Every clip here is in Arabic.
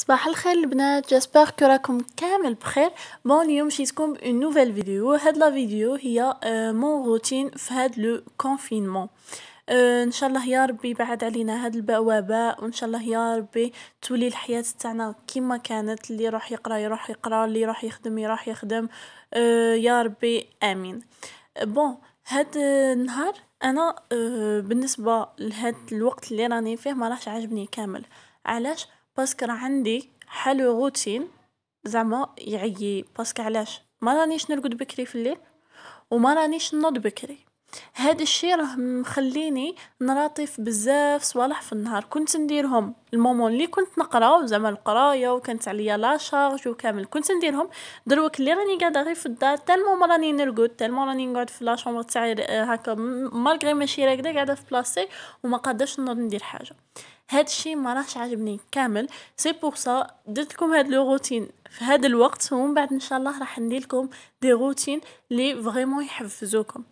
صباح الخير البنات جيسبر كو راكم كامل بخير بون اليوم جيتكم اون نوفيل فيديو هاد لا فيديو هي مون euh, روتين في هاد لو كونفينمون euh, ان شاء الله يا ربي بعد علينا هاد البواباء وان شاء الله يا ربي تولي الحياه تاعنا كيما كانت اللي يروح يقرا يروح يقرا اللي يروح يخدم يروح يخدم euh, يا ربي امين بون هاد النهار انا بالنسبه لهاد الوقت اللي راني فيه ما راحش عاجبني كامل علاش باسكو راه عندي حالو روتين زعما يعيي باسكو علاش ما رانيش نرقد بكري في الليل وما رانيش نوض بكري هاد الشي راه مخليني نراطف بزاف صوالح في النهار كنت نديرهم المومون اللي كنت نقرا زعما القرايه وكانت عليا لا شارج وكامل كنت نديرهم دروك اللي راني قاعده غير في الدار تالمو راني نرقد تالمو راني نقعد في لا شومبر تاعي آه، هكا مالغري ماشي راكده قاعده في بلاصتي وما قادرش نوض ندير حاجه هاد الشيء ما راهش عاجبني كامل سي بور سا درت لكم هاد لو روتين في هاد الوقت ومن بعد ان شاء الله راح ندير لكم دي روتين لي فريمون يحفزوكم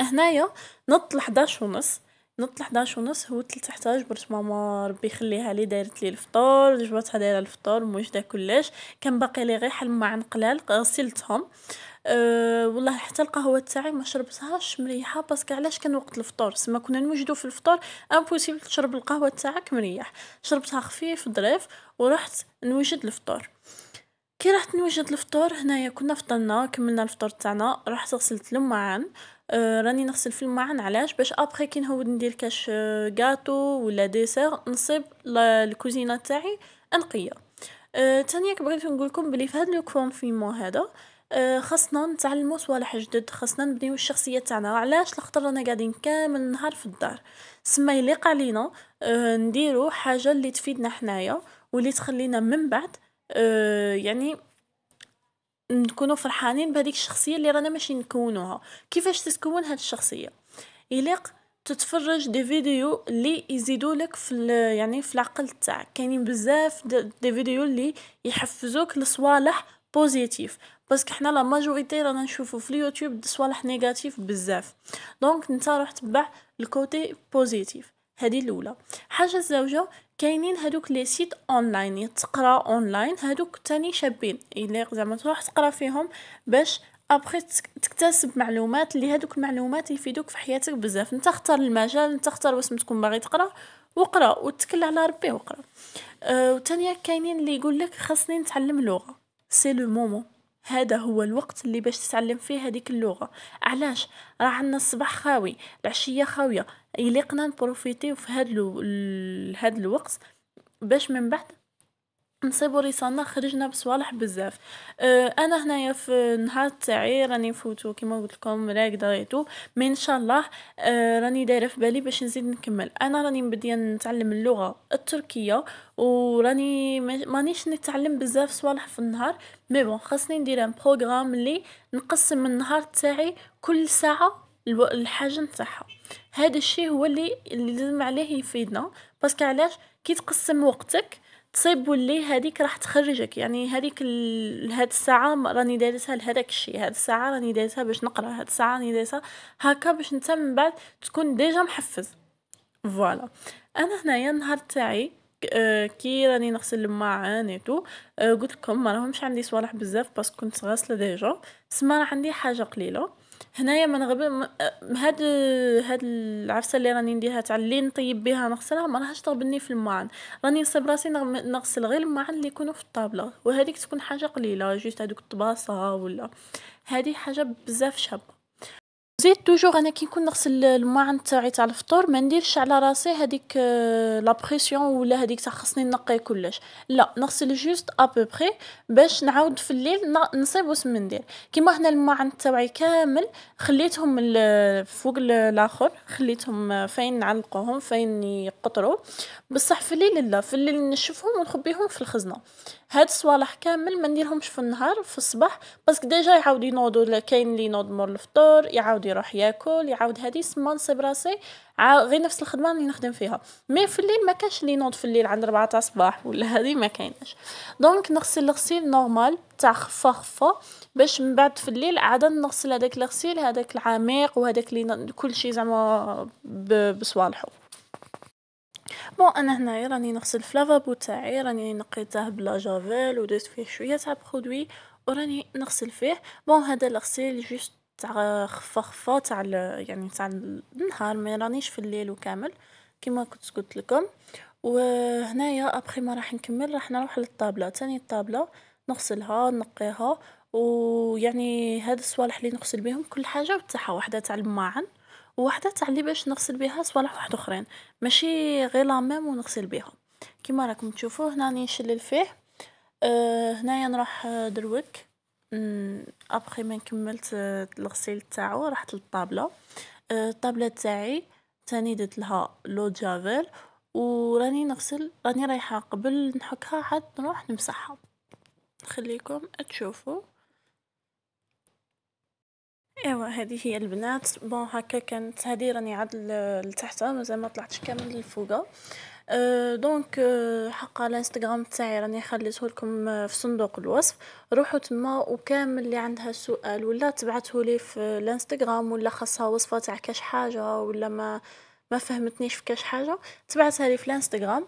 هنايا نط لحداش ونص نط لحداش ونص تلت لتحت جبرت ماما ربي يخليها لي دايرت لي الفطور جبرتها دايره الفطور موش دا كلش كان باقي لي غير حل قلال غسلتهم أه والله حتى القهوه تاعي ما شربتهاش مريحه باسكو علاش كان وقت الفطور سما كنا نوجدو في الفطور امبوسيبل تشرب القهوه تاعك مريح شربتها خفيف ظريف ورحت نوجد الفطور كي رحت نوجد الفطور هنايا كنا فطرنا كملنا الفطور تاعنا رحت غسلت المعان آه، راني نغسل في الماء علاش باش ابخي كي نهود ندير كاش غاتو آه، ولا ديسير نصيب الكوزينه تاعي نقيه أه بغيت نقولكم بلي في هذا لو كونفينمون هذا خاصنا نتعلموا صوالح جدد خاصنا نبنيو الشخصيه تاعنا علاش لخاطر رانا قاعدين كامل النهار في الدار سما يليق علينا آه، نديرو حاجه اللي تفيدنا حنايا واللي تخلينا من بعد يعني نكونوا فرحانين بهذيك الشخصيه اللي رانا ماشي نكونوها كيفاش تتكون هاد الشخصيه يليق تتفرج دي فيديو اللي يزيدوا لك في يعني في العقل تاعك كاينين بزاف دي فيديو اللي يحفزوك لصوالح بوزيتيف باسكو حنا لا ماجوريتي رانا نشوفو في اليوتيوب صوالح نيجاتيف بزاف دونك نتا روح تبع الكوتي بوزيتيف هذه الاولى حاجه الزوجه كاينين هادوك لي سيت اونلاين يعني تقرا اونلاين هادوك تاني شابين الا زعما تروح تقرا فيهم باش ابخي تكتسب معلومات اللي هادوك المعلومات يفيدوك في حياتك بزاف انت اختار المجال انت اختار واش تكون باغي تقرا وقرا وتكل على ربي وقرا أه وثانيه كاينين اللي يقول لك خاصني نتعلم لغه سي لو مومون هذا هو الوقت اللي باش تتعلم فيه هذيك اللغه علاش راه عندنا الصباح خاوي العشيه خاويه يليقنا نبروفيتيو في هاد الو... هاد الوقت باش من بعد نصيبو رسالنا خرجنا بصوالح بزاف أه انا هنايا في النهار تاعي راني فوتو كيما قلت لكم راقده ايتو مي ان شاء الله أه راني دايره في بالي باش نزيد نكمل انا راني مبديه نتعلم اللغه التركيه وراني مانيش نتعلم بزاف صوالح في النهار مي بون خاصني ندير ان بروغرام لي نقسم النهار تاعي كل ساعه الحاجه نتاعها هذا الشيء هو اللي لازم عليه يفيدنا باسكو علاش كي تقسم وقتك تصيب واللي هذيك راح تخرجك يعني هذيك هاد الساعه راني دارسها لهذاك الشيء هاد الساعه راني دارسها باش نقرا هاد الساعه راني دارسها هكا باش انت من بعد تكون ديجا محفز فوالا انا هنايا النهار تاعي آه، كي راني نغسل الماعن اي آه، تو قلت لكم ما راهمش عندي صوالح بزاف باسكو كنت غاسله ديجا سما راه عندي حاجه قليله هنايا من غير هاد هاد العفسه اللي راني نديرها تاع اللي نطيب بها نغسلها ما راهاش تغبني في الماعن راني نصيب راسي نغسل غير الماعن اللي يكونوا في الطابله وهذيك تكون حاجه قليله جوست هذوك الطباسه ولا هذه حاجه بزاف شابه زيد توجور انا كي نكون نغسل الماعن تاعي تاع الفطور ما نديرش على راسي هذيك لا آه، بريسيون ولا هذيك تاع خصني نقي كلش لا نغسل جوست ابوبري باش نعاود في الليل نصيب من ندير كيما هنا الماعن تاعي كامل خليتهم فوق الاخر خليتهم آه، فين نعلقوهم فين يقطروا بصح في الليل لا في الليل نشفهم ونخبيهم في الخزنه هاد الصوالح كامل ما نديرهمش في النهار في الصباح باسكو ديجا يعاود ينوضوا كاين اللي ينوض مور الفطور يعاود يروح ياكل يعاود هادي سما نصيب راسي غير نفس الخدمه اللي نخدم فيها مي في الليل ما كاش اللي ينوض في الليل عند 4 تاع الصباح ولا هادي ما كايناش دونك نغسل الغسيل نورمال تاع خفه خفه باش من بعد في الليل عاد نغسل هذاك الغسيل هذاك العميق وهذاك اللي كلشي زعما بصوالحه بون انا هنايا راني نغسل في لافابو تاعي راني نقيته بلا جافيل ودرت فيه شويه تاع برودوي وراني نغسل فيه بون هذا الغسيل جوست تاع خفا خفا تاع يعني تاع النهار ما رانيش في الليل وكامل كما كنت قلت لكم وهنايا ابخي ما راح نكمل راح نروح للطابله تاني الطابله نغسلها نقيها ويعني هاد الصوالح اللي نغسل بهم كل حاجه وتاعها وحده تاع الماعن وحده تاع اللي باش نغسل بيها صوالح اخرين ماشي غي لا ميم ونغسل بها كيما راكم تشوفو هنا راني نشلل فيه آه، هنايا نروح آه، دروك ابخي ما كملت آه، الغسيل تاعو رحت للطابله الطابله تاعي تاني درت لها لو جافيل وراني نغسل راني رايحه قبل نحكها عاد نروح نمسحها نخليكم تشوفوا ايوا هذه هي البنات بون هكا كانت هذه راني عاد لتحت مازال ما طلعتش كامل للفوق أه، دونك أه حق على الانستغرام تاعي راني خليته لكم أه، في صندوق الوصف روحوا تما وكامل اللي عندها سؤال ولا تبعته لي في الانستغرام ولا خاصها وصفه تاع كاش حاجه ولا ما ما فهمتنيش في كاش حاجه تبعتها لي في الانستغرام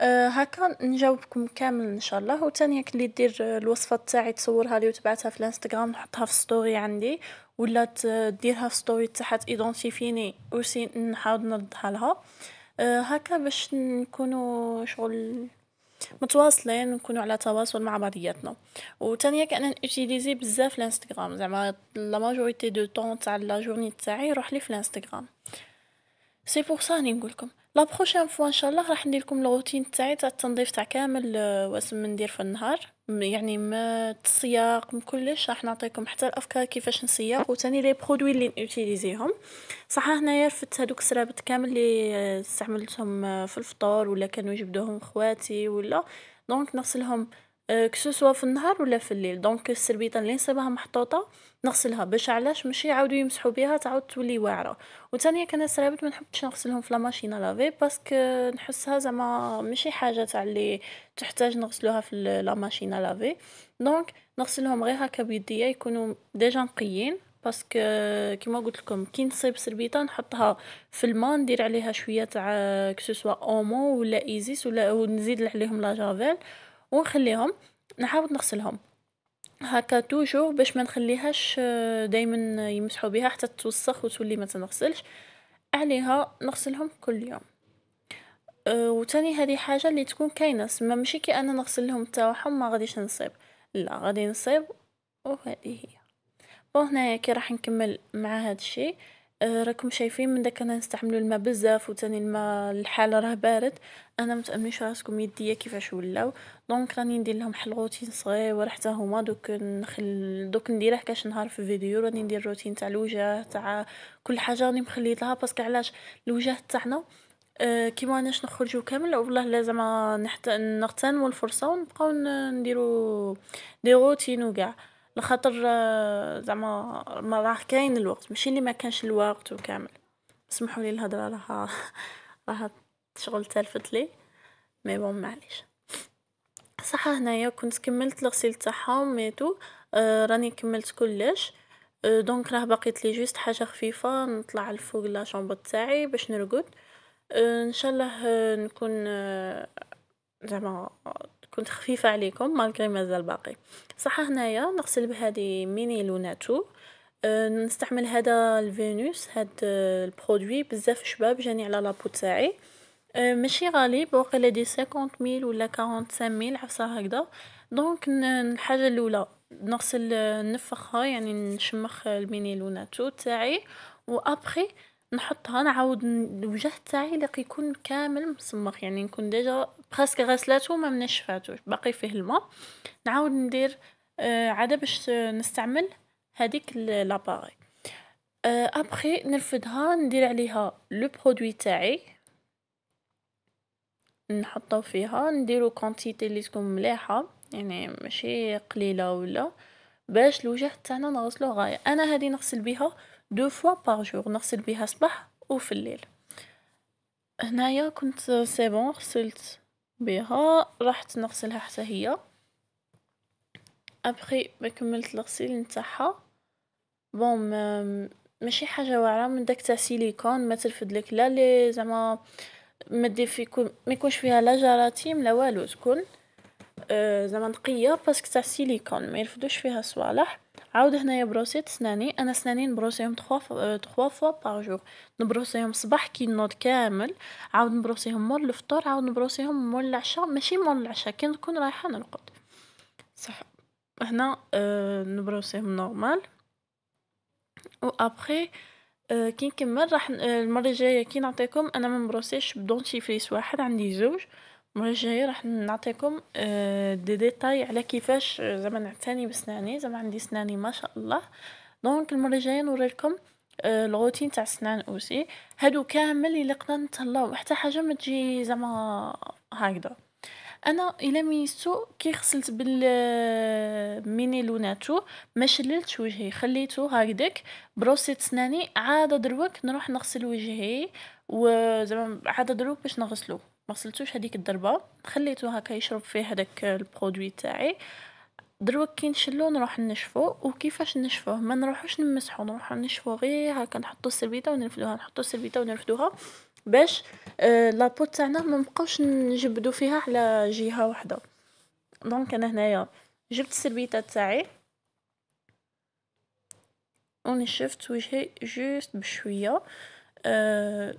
أه، هكا نجاوبكم كامل ان شاء الله وثاني هاك اللي دير أه، الوصفه تاعي تصورها لي وتبعتها في الانستغرام نحطها في ستوري عندي ولا ديرها في ستوري تاعها ايدونتيفيني وسي نحاول نردها لها أه، هكا باش نكونوا شغل متواصلين ونكونوا على تواصل مع بعضياتنا وثانيا كان نوتيليزي بزاف الانستغرام زعما لا ماجوريتي دو طون تاع لا جورني تاعي روح لي في الانستغرام سي بور سا راني نقول لكم لا بروشين فوا ان شاء الله راح ندير لكم الروتين تاعي تاع التنظيف تاع كامل آه، واسم ندير في النهار يعني ما تصياق من كلش راح نعطيكم حتى الافكار كيفاش نسياق وثاني لي برودوي اللي نوتيليزيهم صح هنايا رفدت هذوك السرابط كامل اللي آه، استعملتهم آه، في الفطور ولا كانوا يجبدوهم خواتي ولا دونك نغسلهم كسو euh, سوا في النهار ولا في الليل دونك السربيطه اللي نصيبها محطوطه نغسلها باش علاش ماشي يعاودوا يمسحوا بها تعاود تولي واعره وثانيا كان السرابيط ما نحبش نغسلهم في لاماشينا لافي باسكو نحسها زعما ماشي حاجه تاع اللي تحتاج نغسلوها في لاماشينا لافي دونك نغسلهم غير هكا بيديا يكونوا ديجا نقيين باسكو كيما قلت لكم كي نصيب سربيطه نحطها في الماء ندير عليها شويه تاع كسوسوا اومو ولا ايزيس ولا ونزيد عليهم لا جافيل ونخليهم نعاود نغسلهم هكا توجو باش ما نخليهاش آه، دائما يمسحوا بها حتى توسخ وتولي ما تنغسلش عليها نغسلهم كل يوم أه وتاني هذه حاجه اللي تكون كاينه سما ماشي كي انا نغسل لهم تاعهم ما غاديش نصيب لا غادي نصيب وهذه هي بون هنايا كي راح نكمل مع هذا الشيء آه، راكم شايفين من داك انا نستعملوا الماء بزاف وثاني الماء الحاله راه بارد انا ما تامنيش راسكم يديا كيفاش ولاو دونك راني ندير لهم حل روتين صغير حتى هما دوك نخل دوك نديره كاش نهار في فيديو راني ندير روتين تاع الوجه تاع كل حاجه راني مخليتها باسكو علاش الوجه تاعنا أه كيما اناش نخرجو كامل والله لازم نحت نغتنمو الفرصه ونبقاو نديرو دي روتين وكاع لخاطر آه، زعما ما راه كاين الوقت ماشي اللي ما كانش الوقت وكامل اسمحوا لي الهضره راها راها شغل تلفت لي مي بون معليش صح هنايا كنت كملت الغسيل تاعهم مي تو آه، راني كملت كلش آه، دونك راه بقيت لي جوست حاجه خفيفه نطلع لفوق لا تاعي باش نرقد ان شاء الله نكون زعما كنت خفيفه عليكم مالغري مازال باقي صح هنايا نغسل بهذه ميني لوناتو أه، نستعمل هذا الفينوس هاد أه، البرودوي بزاف شباب جاني على لابو تاعي أه، ماشي غالي واقيلا دي 50 ميل ولا 45 ميل عفسا هكذا دونك الحاجه الاولى نغسل نفخها يعني نشمخ الميني لوناتو تاعي وابخي نحطها نعاود الوجه تاعي اللي يكون كامل مسمخ يعني نكون ديجا خاصك غسلته ما منشفاتوش باقي فيه الماء نعاود ندير آه عاده باش نستعمل هذيك لاباري آه ابخي نرفدها ندير عليها لو برودوي تاعي نحطو فيها نديرو كونتيتي اللي تكون مليحه يعني ماشي قليله ولا باش الوجه تاعنا نغسلو غايه انا هذه نغسل بها دو فوا بار جور نغسل بها صباح وفي الليل هنايا كنت سي آه، بون غسلت بها رحت نغسلها حتى هي ابخي ما كملت الغسيل نتاعها بون ماشي حاجه واعره من داك تاع سيليكون ما ترفد لك لا لي زعما ما دير في ما يكونش فيها لا جراثيم لا والو تكون أه زعما نقيه باسكو تاع سيليكون ما يرفدوش فيها صوالح عاود هنايا بروسيت سناني انا سناني نبروسيهم 3 3 فوا بار جور نبروسيهم صباح كي نوض كامل عاود نبروسيهم مور الفطور عاود نبروسيهم مور العشاء ماشي مور العشاء كي نكون رايحه نرقد صح هنا أه نبروسيهم نورمال و ابخي أه كي نكمل راح آه، المره الجايه كي نعطيكم انا ما مبروسيش بدونتيفريس واحد عندي زوج المرة الجاية راح نعطيكم آه، دي ديتاي على كيفاش زعما نعتني بسناني زعما عندي سناني ما شاء الله دونك المرة الجاية نوريلكم آه، الروتين تاع السنان اوسي هادو كامل اللي قدرنا نتهلاو حتى حاجه ما تجي زعما هكذا انا الا ميسو كي غسلت بالميني آه، لوناتو ما شللتش وجهي خليته هكذاك بروسيت سناني عاد دروك نروح نغسل وجهي وزعما عاد دروك باش نغسلو ما غسلتوش هذيك الضربه خليتو هكا يشرب فيه هذاك البرودوي تاعي دروك كي نشلو نروح نشفو وكيفاش نشفوه ما نروحوش نمسحو نروحو نشفو غير هكا نحطو السربيطه ونرفدوها نحطو السربيطه ونرفدوها باش آه لابو تاعنا ما نبقاوش نجبدو فيها على جهه واحده دونك انا هنايا جبت السربيطه تاعي ونشفت وجهي جوست بشويه آه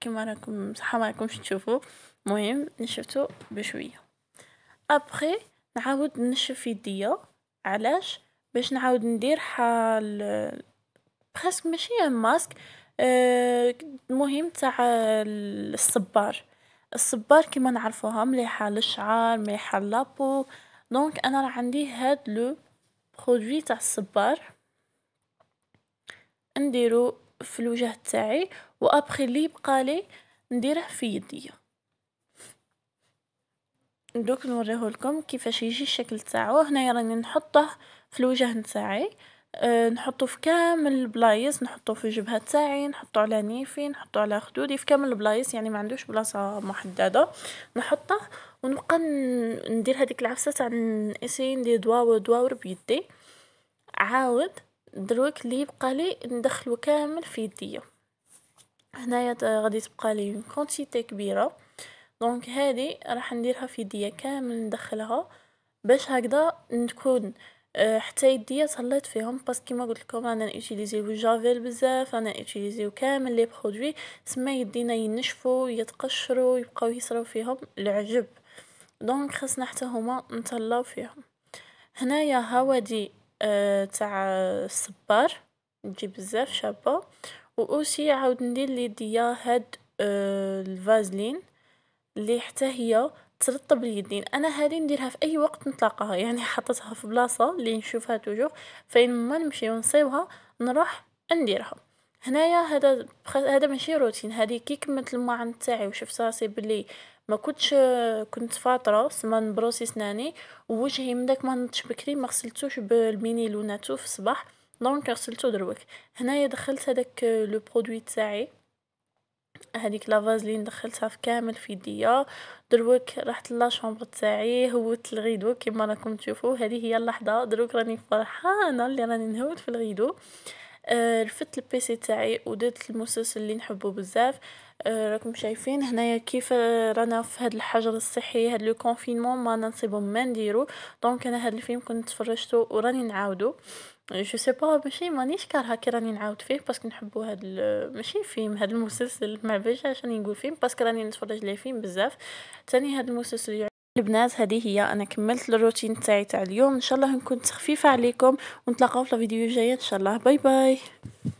كما راكم صحه ما راكمش تشوفوا مهم نشفتو بشويه ابخي نعاود نشف يديا علاش باش نعاود ندير حال برسك ماشي ماسك آه، المهم تاع الصبار الصبار كيما نعرفوها مليحه للشعر مليحه لابو دونك انا راه عندي هاد لو برودوي تاع الصبار نديرو في الوجه تاعي وابخي اللي يبقى لي نديره في يديا دوك نوريه لكم كيفاش يجي الشكل تاعو هنايا راني نحطه في الوجه نتاعي نحطه أه، نحطو في كامل البلايص نحطو في الجبهه تاعي نحطو على نيفي نحطو على خدودي في كامل البلايص يعني ما عندوش بلاصه محدده نحطه ونبقى ندير هذيك العفسه تاع نسي ندير دواور دواور بيدي عاود دروك اللي يبقى لي ندخلو كامل في يديا هنايا غادي تبقى لي كونتيتي كبيره دونك هذه راح نديرها في يديا كامل ندخلها باش هكذا نكون آه، حتى يديا صليت فيهم باسكو كيما قلت لكم رانا نوتيليزيو جافيل بزاف رانا نوتيليزيو كامل لي برودوي سما يدينا ينشفوا يتقشروا يبقاو يصراو فيهم العجب دونك خاصنا حتى هما نتهلاو فيهم هنايا هوادي آه، تاع الصبار نجي بزاف شابه و اوسي عاود ندير لي ديا هاد آه، الفازلين اللي حتى هي ترطب اليدين انا هذه نديرها في اي وقت نطلقها يعني حطيتها في بلاصه اللي نشوفها توجور فين ما نمشي ونصيبها نروح نديرها هنايا هذا هذا ماشي روتين هذه كي كملت الماعن تاعي وشفت راسي بلي ما كنتش كنت فاطره سما نبروسي سناني ووجهي من داك ما نضتش بكري ما غسلتوش بالميني لوناتو في الصباح دونك غسلتو دروك هنايا دخلت هذاك لو برودوي تاعي هذيك لافاز اللي دخلتها في كامل في يديا دروك رحت لاشومبر تاعي هوت الغيدو كيما راكم تشوفوا هذه هي اللحظه دروك راني فرحانه اللي راني نهوت في الغيدو آه، رفت البيسي تاعي ودرت المسلسل اللي نحبه بزاف آه، راكم شايفين هنايا كيف رانا في هاد الحجر الصحي هاد لو كونفينمون ما نصيبو ما نديرو دونك انا هاد الفيلم كنت تفرجتو وراني نعاودو جو سي با ماشي مانيش كارها كي راني نعاود فيه باسكو نحبو هاد ماشي فيلم هاد المسلسل ما علاش عشان نقول فيلم باسكو راني نتفرج ليه فيلم بزاف ثاني هاد المسلسل البنات هذه هي انا كملت الروتين تاعي تاع اليوم ان شاء الله نكون خفيفه عليكم ونتلاقاو في الفيديو الجايه ان شاء الله باي باي